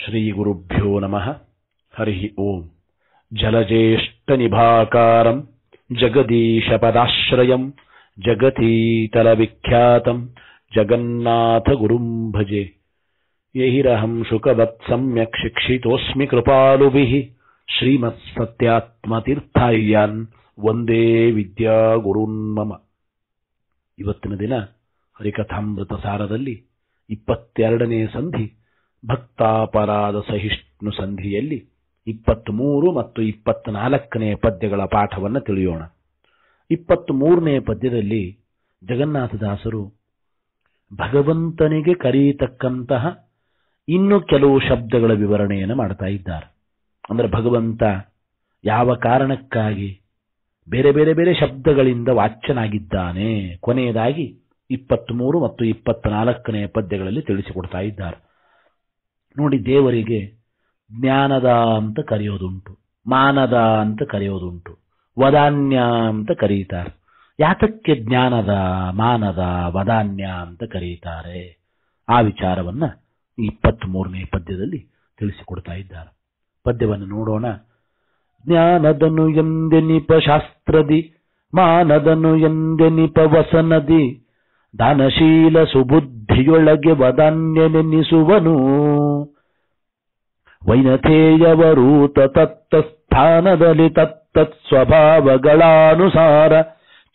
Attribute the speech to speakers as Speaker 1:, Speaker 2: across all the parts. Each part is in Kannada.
Speaker 1: ಶ್ರೀಗುರುಭ್ಯೋ ನಮಃ ಹರಿ ಓಂ ಜಗತೀತಲ ವಿಖ್ಯಾತ ಜಗನ್ನಥ ಜಗನ್ನಾಥಗುರುಂ ಭಜೆ ಯಹಿರಹಂ ಶುಕವತ್ಸಮ್ಯಕ್ ಶಿಕ್ಷಿತೋಸ್ಮಿ ವಂದೇ ಶ್ರೀಮತ್ಸತ್ಯಾತ್ಮತೀರ್ಥಾಯ್ಯಾನ್ ಗುರುನ್ ವಿದ್ಯಾಗುರುನ್ಮಮ ಇವತ್ತಿನ ದಿನ ಹರಿಕಥಾಮೃತ ಸಾರದಲ್ಲಿ ಇಪ್ಪತ್ತೆರಡನೇ ಸಂಧಿ ಭಕ್ತಾಪರಾಧ ಸಹಿಷ್ಣು ಸಂಧಿಯಲ್ಲಿ ಮೂರು ಮತ್ತು ಇಪ್ಪತ್ನಾಲ್ಕನೇ ಪದ್ಯಗಳ ಪಾಠವನ್ನು ತಿಳಿಯೋಣ ಮೂರನೇ ಪದ್ಯದಲ್ಲಿ ಜಗನ್ನಾಥದಾಸರು ಭಗವಂತನಿಗೆ ಕರೀತಕ್ಕಂತಹ ಇನ್ನು ಕೆಲವು ಶಬ್ದಗಳ ವಿವರಣೆಯನ್ನು ಮಾಡ್ತಾ ಇದ್ದಾರೆ ಅಂದರೆ ಭಗವಂತ ಯಾವ ಕಾರಣಕ್ಕಾಗಿ ಬೇರೆ ಬೇರೆ ಬೇರೆ ಶಬ್ದಗಳಿಂದ ವಾಚ್ಯನಾಗಿದ್ದಾನೆ ಕೊನೆಯದಾಗಿ ಇಪ್ಪತ್ತ್ಮೂರು ಮತ್ತು ಇಪ್ಪತ್ನಾಲ್ಕನೇ ಪದ್ಯಗಳಲ್ಲಿ ತಿಳಿಸಿಕೊಡ್ತಾ ಇದ್ದಾರೆ ನೋಡಿ ದೇವರಿಗೆ ಜ್ಞಾನದ ಅಂತ ಕರೆಯೋದುಂಟು ಮಾನದ ಅಂತ ಕರೆಯೋದುಂಟು ವದಾನ್ಯ ಅಂತ ಕರೀತಾರೆ ಯಾತಕ್ಕೆ ಜ್ಞಾನದ ಮಾನದ ವದಾನ್ಯ ಅಂತ ಕರೀತಾರೆ ಆ ವಿಚಾರವನ್ನ ಇಪ್ಪತ್ತ್ ಮೂರನೇ ಪದ್ಯದಲ್ಲಿ ತಿಳಿಸಿಕೊಡ್ತಾ ಇದ್ದಾರೆ ಪದ್ಯವನ್ನು ನೋಡೋಣ ಜ್ಞಾನದನು ಎಂದೆನಿಪ ಶಾಸ್ತ್ರದಿ ಮಾನದನು ಎಂದೆನಿಪ ವಸನದಿ ದಾನಶೀಲ ಸುಬುದ್ಧಿಯೊಳಗೆ ವದನ್ಯನೆನ್ನಿಸುವನು ವೈನಥೇಯವರೂತ ತತ್ತ ಸ್ಥಾನದಲ್ಲಿ ತತ್ತತ್ ಸ್ವಭಾವಗಳಾನುಸಾರ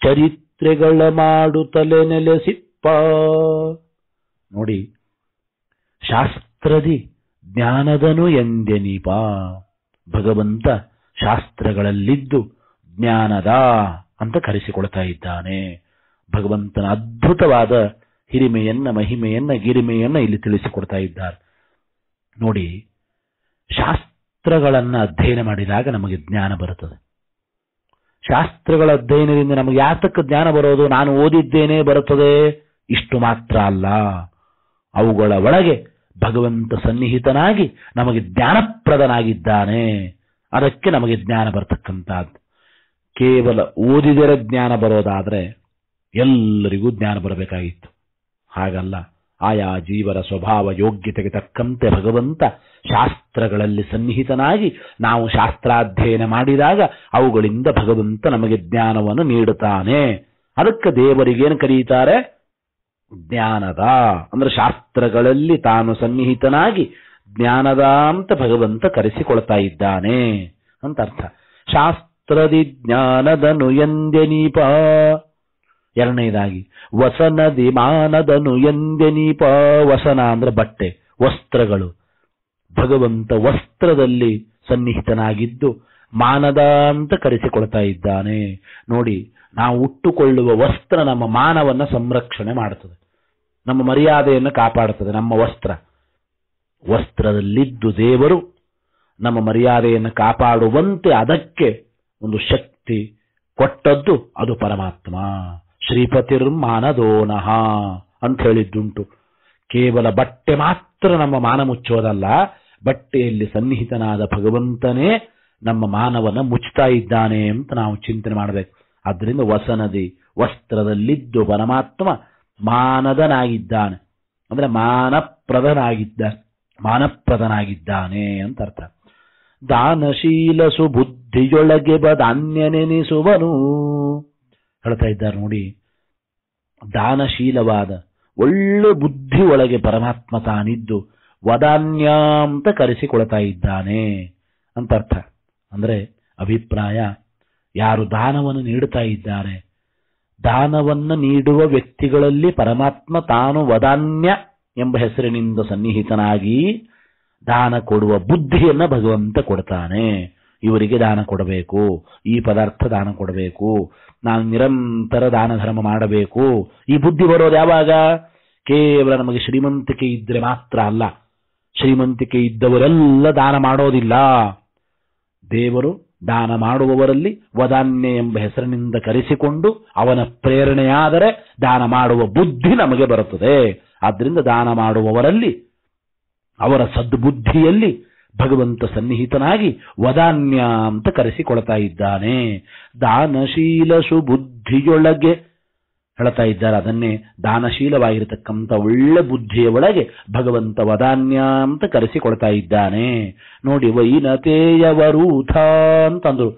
Speaker 1: ಚರಿತ್ರೆಗಳ ಮಾಡುತ್ತಲೆ ನೆಲೆಸಿಪ್ಪ ನೋಡಿ ಶಾಸ್ತ್ರದಿ ಜ್ಞಾನದನು ಎಂದೆನೀಪ ಭಗವಂತ ಶಾಸ್ತ್ರಗಳಲ್ಲಿದ್ದು ಜ್ಞಾನದ ಅಂತ ಕರೆಸಿಕೊಳ್ತಾ ಇದ್ದಾನೆ ಭಗವಂತನ ಅದ್ಭುತವಾದ ಹಿರಿಮೆಯನ್ನ ಮಹಿಮೆಯನ್ನ ಗಿರಿಮೆಯನ್ನ ಇಲ್ಲಿ ತಿಳಿಸಿಕೊಡ್ತಾ ಇದ್ದಾರೆ ನೋಡಿ ಶಾಸ್ತ್ರಗಳನ್ನು ಅಧ್ಯಯನ ಮಾಡಿದಾಗ ನಮಗೆ ಜ್ಞಾನ ಬರುತ್ತದೆ ಶಾಸ್ತ್ರಗಳ ಅಧ್ಯಯನದಿಂದ ನಮಗೆ ಯಾತಕ್ಕೆ ಜ್ಞಾನ ಬರೋದು ನಾನು ಓದಿದ್ದೇನೆ ಬರುತ್ತದೆ ಇಷ್ಟು ಮಾತ್ರ ಅಲ್ಲ ಅವುಗಳ ಒಳಗೆ ಭಗವಂತ ಸನ್ನಿಹಿತನಾಗಿ ನಮಗೆ ಜ್ಞಾನಪ್ರದನಾಗಿದ್ದಾನೆ ಅದಕ್ಕೆ ನಮಗೆ ಜ್ಞಾನ ಬರ್ತಕ್ಕಂಥದ್ದು ಕೇವಲ ಓದಿದರೆ ಜ್ಞಾನ ಬರೋದಾದರೆ ಎಲ್ಲರಿಗೂ ಜ್ಞಾನ ಬರಬೇಕಾಗಿತ್ತು ಹಾಗಲ್ಲ ಆಯಾ ಜೀವರ ಸ್ವಭಾವ ಯೋಗ್ಯತೆಗೆ ತಕ್ಕಂತೆ ಭಗವಂತ ಶಾಸ್ತ್ರಗಳಲ್ಲಿ ಸನ್ನಿಹಿತನಾಗಿ ನಾವು ಶಾಸ್ತ್ರಾಧ್ಯಯನ ಮಾಡಿದಾಗ ಅವುಗಳಿಂದ ಭಗವಂತ ನಮಗೆ ಜ್ಞಾನವನ್ನು ನೀಡುತ್ತಾನೆ ಅದಕ್ಕೆ ದೇವರಿಗೇನು ಕರೀತಾರೆ ಜ್ಞಾನದ ಅಂದ್ರೆ ಶಾಸ್ತ್ರಗಳಲ್ಲಿ ತಾನು ಸನ್ನಿಹಿತನಾಗಿ ಜ್ಞಾನದ ಅಂತ ಭಗವಂತ ಕರೆಸಿಕೊಳ್ತಾ ಇದ್ದಾನೆ ಅಂತ ಅರ್ಥ ಶಾಸ್ತ್ರದಿ ಜ್ಞಾನದನು ಎರಡನೇದಾಗಿ ವಸನದಿ ಮಾನದನು ಎಂದೆನೀಪ ವಸನ ಅಂದ್ರೆ ಬಟ್ಟೆ ವಸ್ತ್ರಗಳು ಭಗವಂತ ವಸ್ತ್ರದಲ್ಲಿ ಸನ್ನಿಹಿತನಾಗಿದ್ದು ಮಾನದ ಅಂತ ಕರೆಸಿಕೊಳ್ತಾ ಇದ್ದಾನೆ ನೋಡಿ ನಾವು ಉಟ್ಟುಕೊಳ್ಳುವ ವಸ್ತ್ರ ನಮ್ಮ ಮಾನವನ್ನ ಸಂರಕ್ಷಣೆ ಮಾಡುತ್ತದೆ ನಮ್ಮ ಮರ್ಯಾದೆಯನ್ನು ಕಾಪಾಡುತ್ತದೆ ನಮ್ಮ ವಸ್ತ್ರ ವಸ್ತ್ರದಲ್ಲಿದ್ದು ದೇವರು ನಮ್ಮ ಮರ್ಯಾದೆಯನ್ನು ಕಾಪಾಡುವಂತೆ ಅದಕ್ಕೆ ಒಂದು ಶಕ್ತಿ ಕೊಟ್ಟದ್ದು ಅದು ಪರಮಾತ್ಮ ಶ್ರೀಪತಿರ್ ಮಾನದೋನಹ ಅಂತ ಹೇಳಿದ್ದುಂಟು ಕೇವಲ ಬಟ್ಟೆ ಮಾತ್ರ ನಮ್ಮ ಮಾನ ಮುಚ್ಚೋದಲ್ಲ ಬಟ್ಟೆಯಲ್ಲಿ ಸನ್ನಿಹಿತನಾದ ಭಗವಂತನೇ ನಮ್ಮ ಮಾನವನ ಮುಚ್ಚುತ್ತಾ ಇದ್ದಾನೆ ಅಂತ ನಾವು ಚಿಂತನೆ ಮಾಡಬೇಕು ಆದ್ದರಿಂದ ವಸನದಿ ವಸ್ತ್ರದಲ್ಲಿದ್ದು ಪರಮಾತ್ಮ ಮಾನದನಾಗಿದ್ದಾನೆ ಅಂದ್ರೆ ಮಾನಪ್ರದನಾಗಿದ್ದ ಮಾನಪ್ರದನಾಗಿದ್ದಾನೆ ಅಂತ ಅರ್ಥ ದಾನಶೀಲ ಧಾನ್ಯ ನೆನೆಸುವನು ಹೇಳ್ತಾ ಇದ್ದಾರೆ ನೋಡಿ ದಾನಶೀಲವಾದ ಒಳ್ಳೆ ಬುದ್ಧಿ ಒಳಗೆ ಪರಮಾತ್ಮ ತಾನಿದ್ದು ವದಾನ್ಯ ಅಂತ ಕರೆಸಿಕೊಳ್ತಾ ಇದ್ದಾನೆ ಅಂತ ಅರ್ಥ ಅಂದರೆ ಅಭಿಪ್ರಾಯ ಯಾರು ದಾನವನ್ನು ನೀಡುತ್ತಾ ಇದ್ದಾರೆ ದಾನವನ್ನು ನೀಡುವ ವ್ಯಕ್ತಿಗಳಲ್ಲಿ ಪರಮಾತ್ಮ ತಾನು ವದಾನ್ಯ ಎಂಬ ಹೆಸರಿನಿಂದ ಸನ್ನಿಹಿತನಾಗಿ ದಾನ ಕೊಡುವ ಬುದ್ಧಿಯನ್ನು ಭಗವಂತ ಕೊಡ್ತಾನೆ ಇವರಿಗೆ ದಾನ ಕೊಡಬೇಕು ಈ ಪದಾರ್ಥ ದಾನ ಕೊಡಬೇಕು ನಾನು ನಿರಂತರ ದಾನ ಧರ್ಮ ಮಾಡಬೇಕು ಈ ಬುದ್ಧಿ ಬರೋದು ಯಾವಾಗ ಕೇವಲ ನಮಗೆ ಶ್ರೀಮಂತಿಕೆ ಇದ್ರೆ ಮಾತ್ರ ಅಲ್ಲ ಶ್ರೀಮಂತಿಕೆ ಇದ್ದವರೆಲ್ಲ ದಾನ ಮಾಡೋದಿಲ್ಲ ದೇವರು ದಾನ ಮಾಡುವವರಲ್ಲಿ ವದಾನ್ಯ ಎಂಬ ಹೆಸರಿನಿಂದ ಕರೆಸಿಕೊಂಡು ಅವನ ಪ್ರೇರಣೆಯಾದರೆ ದಾನ ಮಾಡುವ ಬುದ್ಧಿ ನಮಗೆ ಬರುತ್ತದೆ ಆದ್ದರಿಂದ ದಾನ ಮಾಡುವವರಲ್ಲಿ ಅವರ ಸದ್ಬುದ್ಧಿಯಲ್ಲಿ ಭಗವಂತ ಸನ್ನಿಹಿತನಾಗಿ ವದಾನ್ಯ ಅಂತ ಕರೆಸಿಕೊಳ್ತಾ ಇದ್ದಾನೆ ದಾನಶೀಲ ಸುಬುದ್ಧಿಯೊಳಗೆ ಹೇಳ್ತಾ ಇದ್ದಾರೆ ಅದನ್ನೇ ದಾನಶೀಲವಾಗಿರತಕ್ಕಂಥ ಒಳ್ಳೆ ಬುದ್ಧಿಯ ಒಳಗೆ ಭಗವಂತ ವದಾನ್ಯ ಅಂತ ಕರೆಸಿಕೊಳ್ತಾ ಇದ್ದಾನೆ ನೋಡಿ ವೈನತೆಯವರೂಥ ಅಂತಂದ್ರು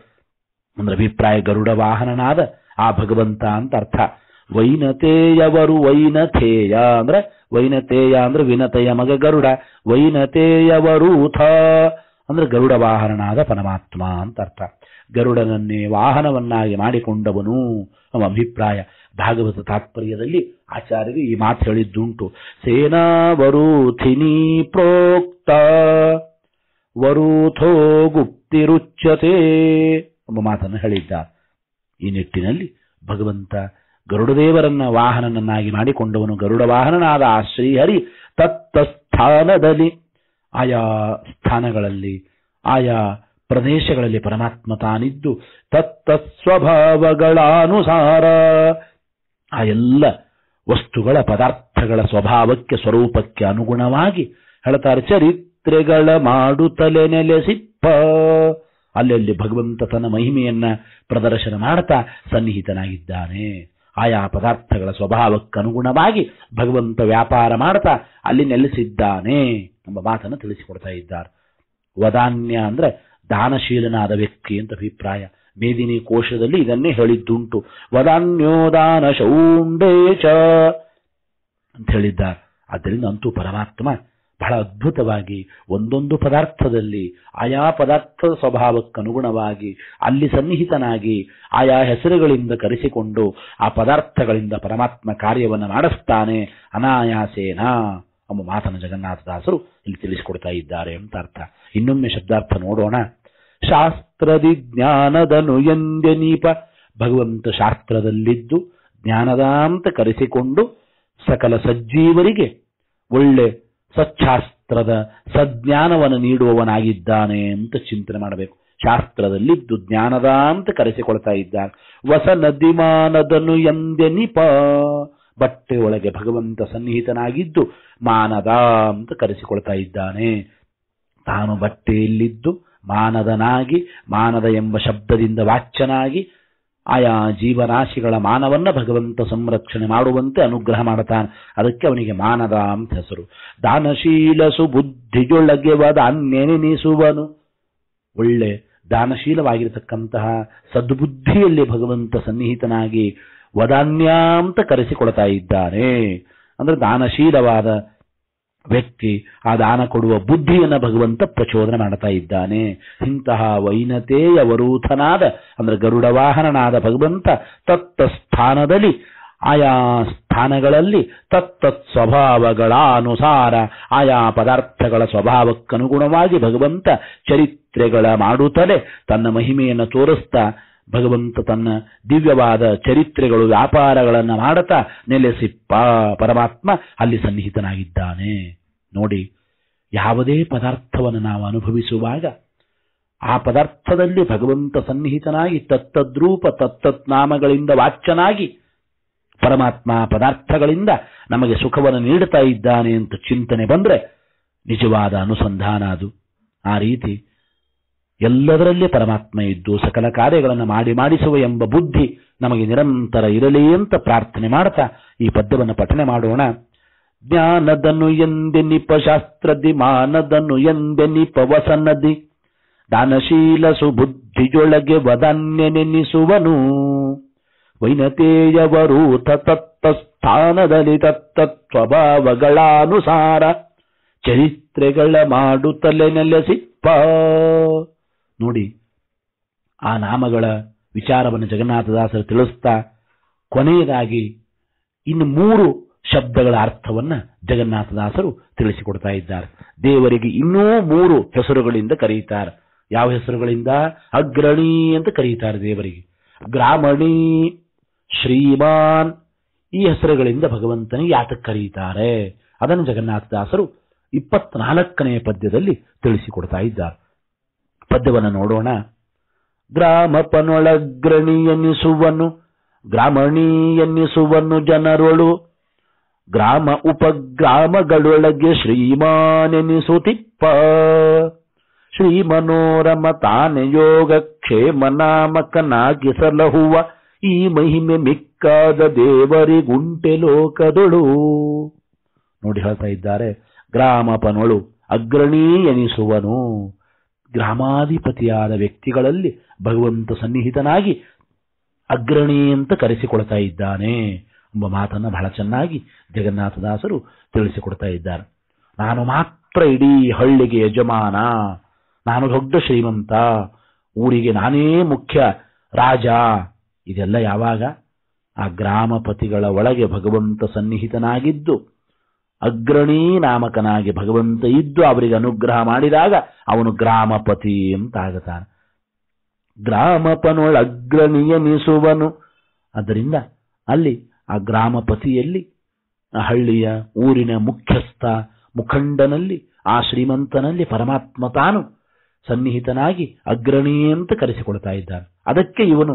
Speaker 1: ಅಂದ್ರೆ ಅಭಿಪ್ರಾಯ ಗರುಡ ವಾಹನನಾದ ಆ ಭಗವಂತ ಅಂತ ಅರ್ಥ ವೈನತೆಯವರು ವೈನಥೇಯ ಅಂದ್ರೆ ವೈನತೇಯ ಅಂದ್ರೆ ವಿನತೆಯ ಮಗ ಗರುಡ ವರೂಥ ಅಂದ್ರೆ ಗರುಡ ವಾಹನನಾದ ಪರಮಾತ್ಮ ಅಂತ ಅರ್ಥ ಗರುಡನನ್ನೇ ವಾಹನವನ್ನಾಗಿ ಮಾಡಿಕೊಂಡವನು ನಮ್ಮ ಅಭಿಪ್ರಾಯ ಭಾಗವತ ತಾತ್ಪರ್ಯದಲ್ಲಿ ಆಚಾರ್ಯರು ಈ ಮಾತು ಹೇಳಿದ್ದುಂಟು ವರೂಥಿನಿ ಪ್ರೋಕ್ತ ವರೂಥೋ ಗುಪ್ತಿರುಚ್ಯತೆ ಎಂಬ ಮಾತನ್ನು ಹೇಳಿದ್ದ ಈ ನಿಟ್ಟಿನಲ್ಲಿ ಭಗವಂತ ಗರುಡದೇವರನ್ನ ವಾಹನನನ್ನಾಗಿ ಮಾಡಿಕೊಂಡವನು ಗರುಡ ವಾಹನನಾದ ಆ ಶ್ರೀಹರಿ ತತ್ತ ಸ್ಥಾನದಲ್ಲಿ ಆಯಾ ಸ್ಥಾನಗಳಲ್ಲಿ ಆಯಾ ಪ್ರದೇಶಗಳಲ್ಲಿ ಪರಮಾತ್ಮ ತಾನಿದ್ದು ತತ್ತ ಸ್ವಭಾವಗಳಾನುಸಾರ ಆ ಎಲ್ಲ ವಸ್ತುಗಳ ಪದಾರ್ಥಗಳ ಸ್ವಭಾವಕ್ಕೆ ಸ್ವರೂಪಕ್ಕೆ ಅನುಗುಣವಾಗಿ ಹೇಳ್ತಾರೆ ಚರಿತ್ರೆಗಳ ಮಾಡುತ್ತಲೆ ನೆಲೆಸಿಪ್ಪ ಅಲ್ಲಲ್ಲಿ ಭಗವಂತ ತನ್ನ ಮಹಿಮೆಯನ್ನ ಪ್ರದರ್ಶನ ಮಾಡ್ತಾ ಸನ್ನಿಹಿತನಾಗಿದ್ದಾನೆ ಆಯಾ ಪದಾರ್ಥಗಳ ಸ್ವಭಾವಕ್ಕನುಗುಣವಾಗಿ ಭಗವಂತ ವ್ಯಾಪಾರ ಮಾಡ್ತಾ ಅಲ್ಲಿ ನೆಲೆಸಿದ್ದಾನೆ ಎಂಬ ಮಾತನ್ನು ತಿಳಿಸಿಕೊಡ್ತಾ ಇದ್ದಾರೆ ವದಾನ್ಯ ಅಂದ್ರೆ ದಾನಶೀಲನಾದ ವ್ಯಕ್ತಿ ಅಂತ ಅಭಿಪ್ರಾಯ ಮೇದಿನಿ ಕೋಶದಲ್ಲಿ ಇದನ್ನೇ ಹೇಳಿದ್ದುಂಟು ವದಾನ್ಯೋದಾನ ಶೌಂಡೇಶ ಅಂತ ಹೇಳಿದ್ದಾರೆ ಆದ್ದರಿಂದ ಅಂತೂ ಪರಮಾತ್ಮ ಬಹಳ ಅದ್ಭುತವಾಗಿ ಒಂದೊಂದು ಪದಾರ್ಥದಲ್ಲಿ ಆಯಾ ಪದಾರ್ಥದ ಸ್ವಭಾವಕ್ಕನುಗುಣವಾಗಿ ಅಲ್ಲಿ ಸನ್ನಿಹಿತನಾಗಿ ಆಯಾ ಹೆಸರುಗಳಿಂದ ಕರೆಸಿಕೊಂಡು ಆ ಪದಾರ್ಥಗಳಿಂದ ಪರಮಾತ್ಮ ಕಾರ್ಯವನ್ನು ಮಾಡಿಸ್ತಾನೆ ಅನಾಯಾಸೇನ ಎಂಬ ಮಾತನ್ನು ಜಗನ್ನಾಥದಾಸರು ಇಲ್ಲಿ ತಿಳಿಸಿಕೊಡ್ತಾ ಇದ್ದಾರೆ ಅಂತ ಅರ್ಥ ಇನ್ನೊಮ್ಮೆ ಶಬ್ದಾರ್ಥ ನೋಡೋಣ ಶಾಸ್ತ್ರದಿ ಜ್ಞಾನದನು ಎಂದೆನೀಪ ಭಗವಂತ ಶಾಸ್ತ್ರದಲ್ಲಿದ್ದು ಜ್ಞಾನದಾಂತ ಕರೆಸಿಕೊಂಡು ಸಕಲ ಸಜ್ಜೀವರಿಗೆ ಒಳ್ಳೆ ಸಚ್ಛಾಸ್ತ್ರದ ಸಜ್ಞಾನವನ್ನು ನೀಡುವವನಾಗಿದ್ದಾನೆ ಅಂತ ಚಿಂತನೆ ಮಾಡಬೇಕು ಶಾಸ್ತ್ರದಲ್ಲಿದ್ದು ಜ್ಞಾನದ ಅಂತ ಕರೆಸಿಕೊಳ್ತಾ ಇದ್ದಾನೆ ವಸ ನದಿಮಾನದನು ಎಂದೆ ಬಟ್ಟೆ ಒಳಗೆ ಭಗವಂತ ಸನ್ನಿಹಿತನಾಗಿದ್ದು ಮಾನದ ಅಂತ ಕರೆಸಿಕೊಳ್ತಾ ಇದ್ದಾನೆ ತಾನು ಬಟ್ಟೆಯಲ್ಲಿದ್ದು ಮಾನದನಾಗಿ ಮಾನದ ಎಂಬ ಶಬ್ದದಿಂದ ವಾಚ್ಯನಾಗಿ ಆಯಾ ಜೀವರಾಶಿಗಳ ಮಾನವನ್ನ ಭಗವಂತ ಸಂರಕ್ಷಣೆ ಮಾಡುವಂತೆ ಅನುಗ್ರಹ ಮಾಡುತ್ತಾನೆ ಅದಕ್ಕೆ ಅವನಿಗೆ ಮಾನದ ಅಂತ ಹೆಸರು ದಾನಶೀಲ ಸುಬುದ್ಧಿಯೊಳಗೆ ದಾನ್ಯನೆನಿಸುವನು ಒಳ್ಳೆ ದಾನಶೀಲವಾಗಿರತಕ್ಕಂತಹ ಸದ್ಬುದ್ಧಿಯಲ್ಲಿ ಭಗವಂತ ಸನ್ನಿಹಿತನಾಗಿ ವದಾನ್ಯಾಂತ ಅಂತ ಕರೆಸಿಕೊಳ್ತಾ ಇದ್ದಾನೆ ಅಂದ್ರೆ ದಾನಶೀಲವಾದ ವ್ಯಕ್ತಿ ಆ ದಾನ ಕೊಡುವ ಬುದ್ಧಿಯನ್ನು ಭಗವಂತ ಪ್ರಚೋದನೆ ಮಾಡ್ತಾ ಇದ್ದಾನೆ ಇಂತಹ ವೈನತೆಯ ವರೂಥನಾದ ಅಂದ್ರೆ ಗರುಡ ವಾಹನನಾದ ಭಗವಂತ ತತ್ತ ಸ್ಥಾನದಲ್ಲಿ ಆಯಾ ಸ್ಥಾನಗಳಲ್ಲಿ ತತ್ತತ್ ಸ್ವಭಾವಗಳ ಅನುಸಾರ ಆಯಾ ಪದಾರ್ಥಗಳ ಸ್ವಭಾವಕ್ಕನುಗುಣವಾಗಿ ಭಗವಂತ ಚರಿತ್ರೆಗಳ ಮಾಡುತ್ತಲೇ ತನ್ನ ಮಹಿಮೆಯನ್ನು ತೋರಿಸ್ತಾ ಭಗವಂತ ತನ್ನ ದಿವ್ಯವಾದ ಚರಿತ್ರೆಗಳು ವ್ಯಾಪಾರಗಳನ್ನು ಮಾಡುತ್ತಾ ನೆಲೆಸಿಪ್ಪಾ ಪರಮಾತ್ಮ ಅಲ್ಲಿ ಸನ್ನಿಹಿತನಾಗಿದ್ದಾನೆ ನೋಡಿ ಯಾವುದೇ ಪದಾರ್ಥವನ್ನು ನಾವು ಅನುಭವಿಸುವಾಗ ಆ ಪದಾರ್ಥದಲ್ಲಿ ಭಗವಂತ ಸನ್ನಿಹಿತನಾಗಿ ತತ್ತದ್ರೂಪ ತತ್ತತ್ನಾಮಗಳಿಂದ ವಾಚ್ಯನಾಗಿ ಪರಮಾತ್ಮ ಪದಾರ್ಥಗಳಿಂದ ನಮಗೆ ಸುಖವನ್ನು ನೀಡುತ್ತಾ ಇದ್ದಾನೆ ಅಂತ ಚಿಂತನೆ ಬಂದರೆ ನಿಜವಾದ ಅನುಸಂಧಾನ ಅದು ಆ ರೀತಿ ಎಲ್ಲದರಲ್ಲಿ ಪರಮಾತ್ಮ ಇದ್ದು ಸಕಲ ಕಾರ್ಯಗಳನ್ನು ಮಾಡಿ ಮಾಡಿಸುವ ಎಂಬ ಬುದ್ಧಿ ನಮಗೆ ನಿರಂತರ ಇರಲಿ ಅಂತ ಪ್ರಾರ್ಥನೆ ಮಾಡ್ತಾ ಈ ಪದ್ಯವನ್ನು ಪಠನೆ ಮಾಡೋಣ ಜ್ಞಾನದನು ಎಂದೆನಿಪ ಶಾಸ್ತ್ರದಿ ಮಾನದನು ನಿಪ ವಸನ್ನದಿ ದಾನಶೀಲ ಸುಬುದ್ಧಿಯೊಳಗೆ ನೆನಿಸುವನು ವೈನತೇಯವರು ತತ್ತ ಸ್ಥಾನದಲ್ಲಿ ತತ್ತ ಸ್ವಭಾವಗಳಾನುಸಾರ ಚರಿತ್ರೆಗಳ ಮಾಡುತ್ತಲೇ ನೆಲೆಸಿಪ್ಪ ನೋಡಿ ಆ ನಾಮಗಳ ವಿಚಾರವನ್ನು ಜಗನ್ನಾಥದಾಸರು ತಿಳಿಸ್ತಾ ಕೊನೆಯದಾಗಿ ಇನ್ನು ಮೂರು ಶಬ್ದಗಳ ಅರ್ಥವನ್ನ ಜಗನ್ನಾಥದಾಸರು ತಿಳಿಸಿಕೊಡ್ತಾ ಇದ್ದಾರೆ ದೇವರಿಗೆ ಇನ್ನೂ ಮೂರು ಹೆಸರುಗಳಿಂದ ಕರೆಯುತ್ತಾರೆ ಯಾವ ಹೆಸರುಗಳಿಂದ ಅಗ್ರಣಿ ಅಂತ ಕರೆಯುತ್ತಾರೆ ದೇವರಿಗೆ ಗ್ರಾಮಣಿ ಶ್ರೀಮಾನ್ ಈ ಹೆಸರುಗಳಿಂದ ಭಗವಂತನಿಗೆ ಯಾತಕ್ಕೆ ಕರೀತಾರೆ ಅದನ್ನು ಜಗನ್ನಾಥದಾಸರು ಇಪ್ಪತ್ನಾಲ್ಕನೆಯ ಪದ್ಯದಲ್ಲಿ ತಿಳಿಸಿಕೊಡ್ತಾ ಇದ್ದಾರೆ ಪದ್ಯವನ್ನು ನೋಡೋಣ ಪನೊಳಗ್ರಣಿ ಎನ್ನಿಸುವನು ಗ್ರಾಮಣಿ ಎನ್ನಿಸುವನು ಜನರೊಳು ಗ್ರಾಮ ಉಪಗ್ರಾಮಗಳೊಳಗೆ ಶ್ರೀಮಾನೆನಿಸುತ್ತಿಪ್ಪ ಶ್ರೀ ಮನೋರಮ ತಾನೆ ಯೋಗ ಕ್ಷೇಮ ನಾಮಕನಾಗಿಸಲಹುವ ಈ ಮಹಿಮೆ ಮಿಕ್ಕಾದ ದೇವರಿ ಗುಂಟೆ ಲೋಕದೊಳು ನೋಡಿ ಹೇಳ್ತಾ ಇದ್ದಾರೆ ಗ್ರಾಮಪನೊಳು ಅಗ್ರಣೀ ಎನಿಸುವನು ಗ್ರಾಮಾಧಿಪತಿಯಾದ ವ್ಯಕ್ತಿಗಳಲ್ಲಿ ಭಗವಂತ ಸನ್ನಿಹಿತನಾಗಿ ಅಗ್ರಣಿ ಅಂತ ಕರೆಸಿಕೊಳ್ತಾ ಇದ್ದಾನೆ ಎಂಬ ಮಾತನ್ನು ಬಹಳ ಚೆನ್ನಾಗಿ ಜಗನ್ನಾಥದಾಸರು ತಿಳಿಸಿಕೊಡ್ತಾ ಇದ್ದಾರೆ ನಾನು ಮಾತ್ರ ಇಡೀ ಹಳ್ಳಿಗೆ ಯಜಮಾನ ನಾನು ದೊಡ್ಡ ಶ್ರೀಮಂತ ಊರಿಗೆ ನಾನೇ ಮುಖ್ಯ ರಾಜ ಇದೆಲ್ಲ ಯಾವಾಗ ಆ ಗ್ರಾಮಪತಿಗಳ ಒಳಗೆ ಭಗವಂತ ಸನ್ನಿಹಿತನಾಗಿದ್ದು ಅಗ್ರಣೀ ನಾಮಕನಾಗಿ ಭಗವಂತ ಇದ್ದು ಅವರಿಗೆ ಅನುಗ್ರಹ ಮಾಡಿದಾಗ ಅವನು ಗ್ರಾಮಪತಿ ಅಂತಾಗುತ್ತಾನೆ ಗ್ರಾಮಪನೊಳ ಅಗ್ರ ನಿಯಮಿಸುವನು ಅದರಿಂದ ಅಲ್ಲಿ ಆ ಗ್ರಾಮಪತಿಯಲ್ಲಿ ಆ ಹಳ್ಳಿಯ ಊರಿನ ಮುಖ್ಯಸ್ಥ ಮುಖಂಡನಲ್ಲಿ ಆ ಶ್ರೀಮಂತನಲ್ಲಿ ಪರಮಾತ್ಮ ತಾನು ಸನ್ನಿಹಿತನಾಗಿ ಅಗ್ರಣಿ ಅಂತ ಕರೆಸಿಕೊಳ್ತಾ ಇದ್ದಾನೆ ಅದಕ್ಕೆ ಇವನು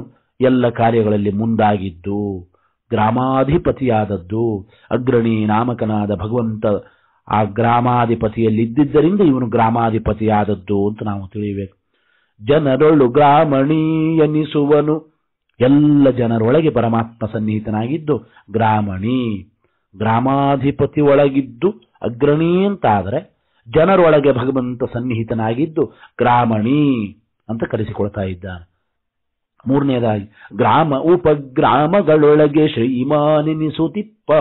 Speaker 1: ಎಲ್ಲ ಕಾರ್ಯಗಳಲ್ಲಿ ಮುಂದಾಗಿದ್ದು ಗ್ರಾಮಾಧಿಪತಿಯಾದದ್ದು ಅಗ್ರಣಿ ನಾಮಕನಾದ ಭಗವಂತ ಆ ಗ್ರಾಮಾಧಿಪತಿಯಲ್ಲಿದ್ದರಿಂದ ಇವನು ಗ್ರಾಮಾಧಿಪತಿಯಾದದ್ದು ಅಂತ ನಾವು ತಿಳಿಯಬೇಕು ಜನರೊಳು ಎನಿಸುವನು ಎಲ್ಲ ಜನರೊಳಗೆ ಪರಮಾತ್ಮ ಸನ್ನಿಹಿತನಾಗಿದ್ದು ಗ್ರಾಮಣಿ ಗ್ರಾಮಾಧಿಪತಿ ಒಳಗಿದ್ದು ಅಗ್ರಣಿ ಅಂತಾದರೆ ಜನರೊಳಗೆ ಭಗವಂತ ಸನ್ನಿಹಿತನಾಗಿದ್ದು ಗ್ರಾಮಣಿ ಅಂತ ಕರೆಸಿಕೊಳ್ತಾ ಇದ್ದಾನೆ ಮೂರನೇದಾಗಿ ಗ್ರಾಮ ಉಪಗ್ರಾಮಗಳೊಳಗೆ ಶ್ರೀಮಾನಿನಿಸುತ್ತಿಪ್ಪ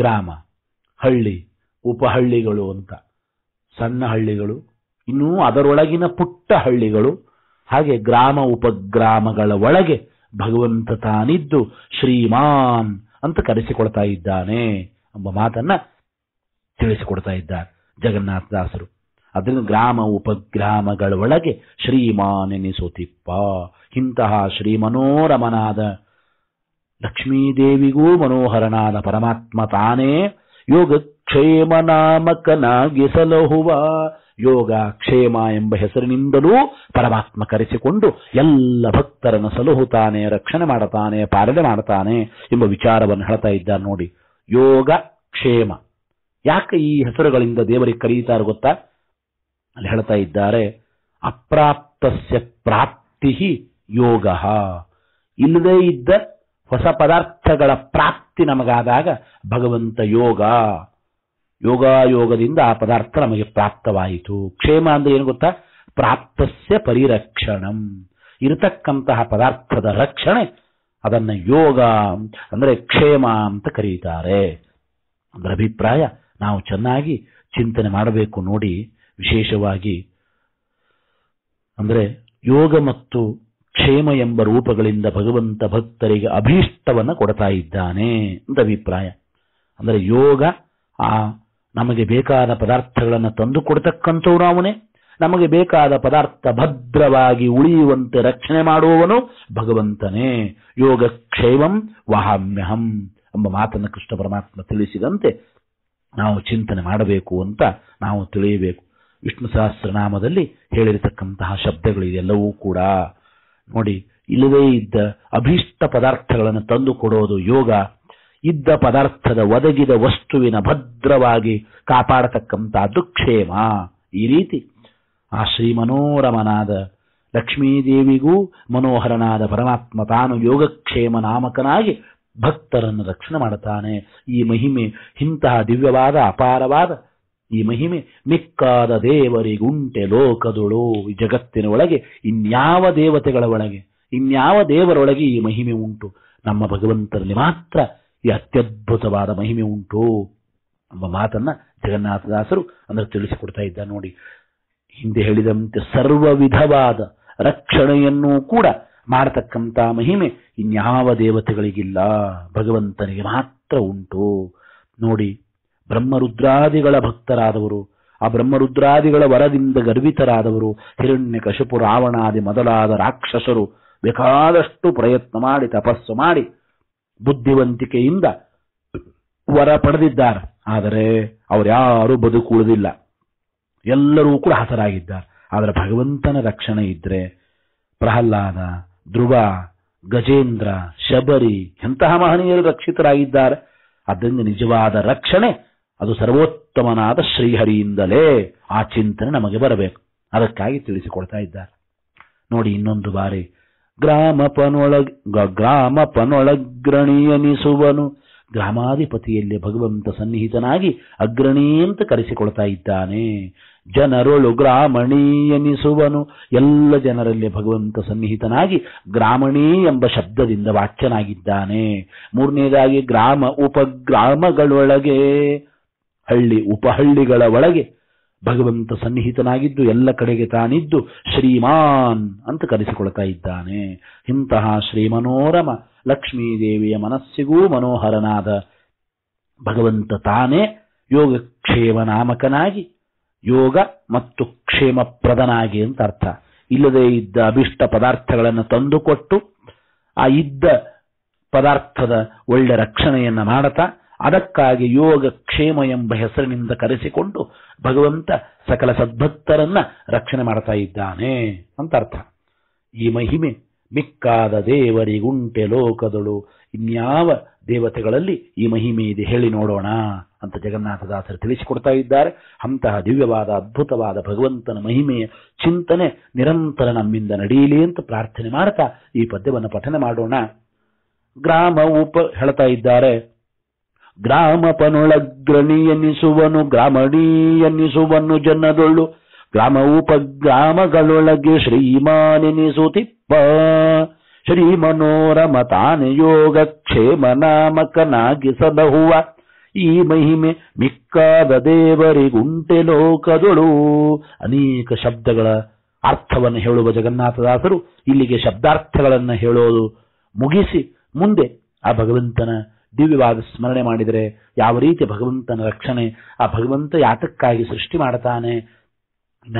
Speaker 1: ಗ್ರಾಮ ಹಳ್ಳಿ ಉಪಹಳ್ಳಿಗಳು ಅಂತ ಸಣ್ಣ ಹಳ್ಳಿಗಳು ಇನ್ನೂ ಅದರೊಳಗಿನ ಪುಟ್ಟ ಹಳ್ಳಿಗಳು ಹಾಗೆ ಗ್ರಾಮ ಉಪಗ್ರಾಮಗಳ ಒಳಗೆ ಭಗವಂತ ತಾನಿದ್ದು ಶ್ರೀಮಾನ್ ಅಂತ ಕರೆಸಿಕೊಳ್ತಾ ಇದ್ದಾನೆ ಎಂಬ ಮಾತನ್ನ ತಿಳಿಸಿಕೊಡ್ತಾ ಇದ್ದಾರೆ ಜಗನ್ನಾಥದಾಸರು ಅದರಿಂದ ಗ್ರಾಮ ಉಪಗ್ರಾಮಗಳ ಒಳಗೆ ಶ್ರೀಮಾನೆನಿಸುತ್ತಿಪ್ಪ ಇಂತಹ ಶ್ರೀ ಮನೋರಮನಾದ ಲಕ್ಷ್ಮೀದೇವಿಗೂ ಮನೋಹರನಾದ ಪರಮಾತ್ಮ ತಾನೇ ಯೋಗಕ್ಷೇಮ ಸಲಹುವ ಯೋಗ ಕ್ಷೇಮ ಎಂಬ ಹೆಸರಿನಿಂದಲೂ ಪರಮಾತ್ಮ ಕರೆಸಿಕೊಂಡು ಎಲ್ಲ ಭಕ್ತರನ್ನು ಸಲಹುತ್ತಾನೆ ರಕ್ಷಣೆ ಮಾಡುತ್ತಾನೆ ಪಾಲನೆ ಮಾಡುತ್ತಾನೆ ಎಂಬ ವಿಚಾರವನ್ನು ಹೇಳ್ತಾ ಇದ್ದಾರೆ ನೋಡಿ ಯೋಗ ಕ್ಷೇಮ ಯಾಕೆ ಈ ಹೆಸರುಗಳಿಂದ ದೇವರಿಗೆ ಕರೀತಾರೆ ಗೊತ್ತಾ ಅಲ್ಲಿ ಹೇಳ್ತಾ ಇದ್ದಾರೆ ಅಪ್ರಾಪ್ತಸ್ಯ ಪ್ರಾಪ್ತಿ ಯೋಗ ಇಲ್ಲದೇ ಇದ್ದ ಹೊಸ ಪದಾರ್ಥಗಳ ಪ್ರಾಪ್ತಿ ನಮಗಾದಾಗ ಭಗವಂತ ಯೋಗ ಯೋಗಾಯೋಗದಿಂದ ಆ ಪದಾರ್ಥ ನಮಗೆ ಪ್ರಾಪ್ತವಾಯಿತು ಕ್ಷೇಮ ಅಂದ್ರೆ ಏನು ಗೊತ್ತಾ ಪ್ರಾಪ್ತಸ್ಯ ಪರಿರಕ್ಷಣಂ ಇರತಕ್ಕಂತಹ ಪದಾರ್ಥದ ರಕ್ಷಣೆ ಅದನ್ನ ಯೋಗ ಅಂದ್ರೆ ಕ್ಷೇಮ ಅಂತ ಕರೀತಾರೆ ಅದರ ಅಭಿಪ್ರಾಯ ನಾವು ಚೆನ್ನಾಗಿ ಚಿಂತನೆ ಮಾಡಬೇಕು ನೋಡಿ ವಿಶೇಷವಾಗಿ ಅಂದರೆ ಯೋಗ ಮತ್ತು ಕ್ಷೇಮ ಎಂಬ ರೂಪಗಳಿಂದ ಭಗವಂತ ಭಕ್ತರಿಗೆ ಅಭೀಷ್ಟವನ್ನು ಕೊಡ್ತಾ ಇದ್ದಾನೆ ಅಂತ ಅಭಿಪ್ರಾಯ ಅಂದರೆ ಯೋಗ ಆ ನಮಗೆ ಬೇಕಾದ ಪದಾರ್ಥಗಳನ್ನು ತಂದು ಕೊಡ್ತಕ್ಕಂಥವ್ರು ಅವನೇ ನಮಗೆ ಬೇಕಾದ ಪದಾರ್ಥ ಭದ್ರವಾಗಿ ಉಳಿಯುವಂತೆ ರಕ್ಷಣೆ ಮಾಡುವವನು ಭಗವಂತನೇ ಯೋಗ ಕ್ಷೇಮಂ ವಾಹಮ್ಯಹಂ ಎಂಬ ಮಾತನ್ನು ಕೃಷ್ಣ ಪರಮಾತ್ಮ ತಿಳಿಸಿದಂತೆ ನಾವು ಚಿಂತನೆ ಮಾಡಬೇಕು ಅಂತ ನಾವು ತಿಳಿಯಬೇಕು ವಿಷ್ಣು ಸಹಸ್ರನಾಮದಲ್ಲಿ ಹೇಳಿರತಕ್ಕಂತಹ ಶಬ್ದಗಳು ಇದೆಲ್ಲವೂ ಕೂಡ ನೋಡಿ ಇಲ್ಲವೇ ಇದ್ದ ಅಭೀಷ್ಟ ಪದಾರ್ಥಗಳನ್ನು ತಂದು ಕೊಡೋದು ಯೋಗ ಇದ್ದ ಪದಾರ್ಥದ ಒದಗಿದ ವಸ್ತುವಿನ ಭದ್ರವಾಗಿ ಕಾಪಾಡತಕ್ಕಂಥದ್ದು ಕ್ಷೇಮ ಈ ರೀತಿ ಆ ಶ್ರೀ ಮನೋರಮನಾದ ಲಕ್ಷ್ಮೀದೇವಿಗೂ ಮನೋಹರನಾದ ಪರಮಾತ್ಮ ತಾನು ಯೋಗಕ್ಷೇಮ ನಾಮಕನಾಗಿ ಭಕ್ತರನ್ನು ರಕ್ಷಣೆ ಮಾಡುತ್ತಾನೆ ಈ ಮಹಿಮೆ ಇಂತಹ ದಿವ್ಯವಾದ ಅಪಾರವಾದ ಈ ಮಹಿಮೆ ಮಿಕ್ಕಾದ ದೇವರಿಗುಂಟೆ ಲೋಕದೊಳು ಈ ಜಗತ್ತಿನ ಒಳಗೆ ಇನ್ಯಾವ ದೇವತೆಗಳ ಒಳಗೆ ಇನ್ಯಾವ ದೇವರೊಳಗೆ ಈ ಮಹಿಮೆ ಉಂಟು ನಮ್ಮ ಭಗವಂತರಲ್ಲಿ ಮಾತ್ರ ಈ ಅತ್ಯದ್ಭುತವಾದ ಮಹಿಮೆ ಉಂಟು ಎಂಬ ಮಾತನ್ನ ಜಗನ್ನಾಥದಾಸರು ಅಂದ್ರೆ ತಿಳಿಸಿಕೊಡ್ತಾ ಇದ್ದ ನೋಡಿ ಹಿಂದೆ ಹೇಳಿದಂತೆ ಸರ್ವ ವಿಧವಾದ ರಕ್ಷಣೆಯನ್ನೂ ಕೂಡ ಮಾಡತಕ್ಕಂಥ ಮಹಿಮೆ ಇನ್ಯಾವ ದೇವತೆಗಳಿಗಿಲ್ಲ ಭಗವಂತನಿಗೆ ಮಾತ್ರ ಉಂಟು ನೋಡಿ ಬ್ರಹ್ಮರುದ್ರಾದಿಗಳ ಭಕ್ತರಾದವರು ಆ ಬ್ರಹ್ಮರುದ್ರಾದಿಗಳ ವರದಿಂದ ಗರ್ವಿತರಾದವರು ಹಿರಣ್ಯ ಕಶಪು ರಾವಣಾದಿ ಮೊದಲಾದ ರಾಕ್ಷಸರು ಬೇಕಾದಷ್ಟು ಪ್ರಯತ್ನ ಮಾಡಿ ತಪಸ್ಸು ಮಾಡಿ ಬುದ್ಧಿವಂತಿಕೆಯಿಂದ ವರ ಪಡೆದಿದ್ದಾರೆ ಆದರೆ ಅವರ್ಯಾರೂ ಬದುಕುಳಿದಿಲ್ಲ ಎಲ್ಲರೂ ಕೂಡ ಹಸರಾಗಿದ್ದಾರೆ ಆದರೆ ಭಗವಂತನ ರಕ್ಷಣೆ ಇದ್ರೆ ಪ್ರಹ್ಲಾದ ಧ್ರುವ ಗಜೇಂದ್ರ ಶಬರಿ ಎಂತಹ ಮಹನೀಯರು ರಕ್ಷಿತರಾಗಿದ್ದಾರೆ ಅದರಿಂದ ನಿಜವಾದ ರಕ್ಷಣೆ ಅದು ಸರ್ವೋತ್ತಮನಾದ ಶ್ರೀಹರಿಯಿಂದಲೇ ಆ ಚಿಂತನೆ ನಮಗೆ ಬರಬೇಕು ಅದಕ್ಕಾಗಿ ತಿಳಿಸಿಕೊಳ್ತಾ ಇದ್ದಾರೆ ನೋಡಿ ಇನ್ನೊಂದು ಬಾರಿ ಗ್ರಾಮಪನೊಳಗ್ ಎನಿಸುವನು ಗ್ರಾಮಾಧಿಪತಿಯಲ್ಲಿ ಭಗವಂತ ಸನ್ನಿಹಿತನಾಗಿ ಅಗ್ರಣಿ ಅಂತ ಕರೆಸಿಕೊಳ್ತಾ ಇದ್ದಾನೆ ಜನರೊಳು ಗ್ರಾಮಣೀಯನಿಸುವನು ಎನಿಸುವನು ಎಲ್ಲ ಜನರಲ್ಲಿ ಭಗವಂತ ಸನ್ನಿಹಿತನಾಗಿ ಗ್ರಾಮಣಿ ಎಂಬ ಶಬ್ದದಿಂದ ವಾಚ್ಯನಾಗಿದ್ದಾನೆ ಮೂರನೇದಾಗಿ ಗ್ರಾಮ ಉಪಗ್ರಾಮಗಳೊಳಗೆ ಹಳ್ಳಿ ಉಪಹಳ್ಳಿಗಳ ಒಳಗೆ ಭಗವಂತ ಸನ್ನಿಹಿತನಾಗಿದ್ದು ಎಲ್ಲ ಕಡೆಗೆ ತಾನಿದ್ದು ಶ್ರೀಮಾನ್ ಅಂತ ಕರೆಸಿಕೊಳ್ತಾ ಇದ್ದಾನೆ ಇಂತಹ ಶ್ರೀಮನೋರಮ ಲಕ್ಷ್ಮೀದೇವಿಯ ಮನಸ್ಸಿಗೂ ಮನೋಹರನಾದ ಭಗವಂತ ತಾನೇ ಯೋಗಕ್ಷೇಮ ನಾಮಕನಾಗಿ ಯೋಗ ಮತ್ತು ಕ್ಷೇಮಪ್ರದನಾಗಿ ಅಂತ ಅರ್ಥ ಇಲ್ಲದೆ ಇದ್ದ ಅಭಿಷ್ಟ ಪದಾರ್ಥಗಳನ್ನು ತಂದುಕೊಟ್ಟು ಆ ಇದ್ದ ಪದಾರ್ಥದ ಒಳ್ಳೆ ರಕ್ಷಣೆಯನ್ನು ಮಾಡತಾ ಅದಕ್ಕಾಗಿ ಯೋಗ ಕ್ಷೇಮ ಎಂಬ ಹೆಸರಿನಿಂದ ಕರೆಸಿಕೊಂಡು ಭಗವಂತ ಸಕಲ ಸದ್ಭಕ್ತರನ್ನ ರಕ್ಷಣೆ ಮಾಡ್ತಾ ಇದ್ದಾನೆ ಅಂತ ಅರ್ಥ ಈ ಮಹಿಮೆ ಮಿಕ್ಕಾದ ದೇವರಿಗುಂಟೆ ಲೋಕದಳು ಇನ್ಯಾವ ದೇವತೆಗಳಲ್ಲಿ ಈ ಮಹಿಮೆ ಇದೆ ಹೇಳಿ ನೋಡೋಣ ಅಂತ ಜಗನ್ನಾಥದಾಸರು ತಿಳಿಸಿಕೊಡ್ತಾ ಇದ್ದಾರೆ ಅಂತಹ ದಿವ್ಯವಾದ ಅದ್ಭುತವಾದ ಭಗವಂತನ ಮಹಿಮೆಯ ಚಿಂತನೆ ನಿರಂತರ ನಮ್ಮಿಂದ ನಡೆಯಲಿ ಅಂತ ಪ್ರಾರ್ಥನೆ ಮಾಡ್ತಾ ಈ ಪದ್ಯವನ್ನು ಪಠನೆ ಮಾಡೋಣ ಗ್ರಾಮ ಉಪ ಹೇಳ್ತಾ ಇದ್ದಾರೆ ಗ್ರಾಮಣಿ ಎನ್ನಿಸುವನು ಜನ್ನದೊಳ್ಳು ಗ್ರಾಮ ಉಪಗ್ರಾಮಗಳೊಳಗೆ ಶ್ರೀಮಾನೆನಿಸುತ್ತಿಪ್ಪ ಶ್ರೀ ಮನೋರಮ ಯೋಗ ಕ್ಷೇಮ ನಾಮಕನಾಗಿಸಬಹುವ ಈ ಮಹಿಮೆ ಮಿಕ್ಕಾದ ದೇವರಿಗುಂಟೆ ಲೋಕದೊಳು ಅನೇಕ ಶಬ್ದಗಳ ಅರ್ಥವನ್ನು ಹೇಳುವ ಜಗನ್ನಾಥದಾಸರು ಇಲ್ಲಿಗೆ ಶಬ್ದಾರ್ಥಗಳನ್ನು ಹೇಳೋದು ಮುಗಿಸಿ ಮುಂದೆ ಆ ಭಗವಂತನ ದಿವ್ಯವಾದ ಸ್ಮರಣೆ ಮಾಡಿದರೆ ಯಾವ ರೀತಿ ಭಗವಂತನ ರಕ್ಷಣೆ ಆ ಭಗವಂತ ಯಾತಕ್ಕಾಗಿ ಸೃಷ್ಟಿ ಮಾಡ್ತಾನೆ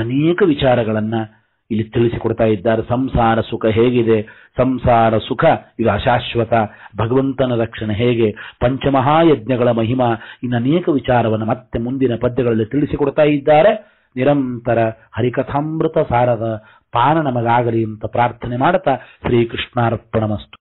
Speaker 1: ಅನೇಕ ವಿಚಾರಗಳನ್ನು ಇಲ್ಲಿ ತಿಳಿಸಿಕೊಡ್ತಾ ಇದ್ದಾರೆ ಸಂಸಾರ ಸುಖ ಹೇಗಿದೆ ಸಂಸಾರ ಸುಖ ಇದು ಅಶಾಶ್ವತ ಭಗವಂತನ ರಕ್ಷಣೆ ಹೇಗೆ ಪಂಚಮಹಾಯಜ್ಞಗಳ ಮಹಿಮಾ ಇನ್ನು ಅನೇಕ ವಿಚಾರವನ್ನು ಮತ್ತೆ ಮುಂದಿನ ಪದ್ಯಗಳಲ್ಲಿ ತಿಳಿಸಿಕೊಡ್ತಾ ಇದ್ದಾರೆ ನಿರಂತರ ಹರಿಕಥಾಮೃತ ಸಾರದ ಪಾನ ನಮಗಾಗಲಿ ಅಂತ ಪ್ರಾರ್ಥನೆ ಮಾಡುತ್ತಾ ಶ್ರೀಕೃಷ್ಣಾರ್ಪಣ ಮಸ್ತು